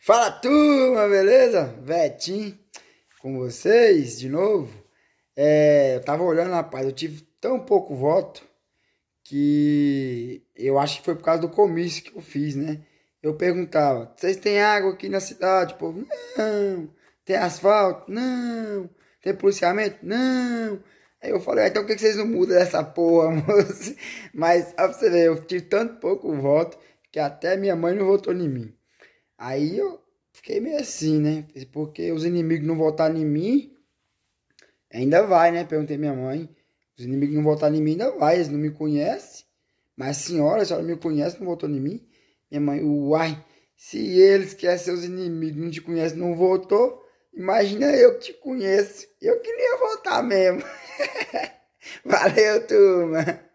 Fala turma, beleza? Vetim com vocês de novo. É, eu tava olhando, rapaz, eu tive tão pouco voto que eu acho que foi por causa do comício que eu fiz, né? Eu perguntava: vocês têm água aqui na cidade? O povo, não. Tem asfalto? Não. Tem policiamento? Não. Aí eu falei: ah, então por que vocês não mudam dessa porra, moço? Mas, ó, pra você ver, eu tive tanto pouco voto que até minha mãe não votou em mim. Aí eu fiquei meio assim, né? Porque os inimigos não votaram em mim, ainda vai, né? Perguntei minha mãe. Os inimigos não votaram em mim, ainda vai. Eles não me conhecem. Mas a senhora, a senhora me conhece, não votou em mim. Minha mãe, uai, se eles que ser seus inimigos não te conhecem, não votou, imagina eu que te conheço. Eu queria votar mesmo. Valeu, turma.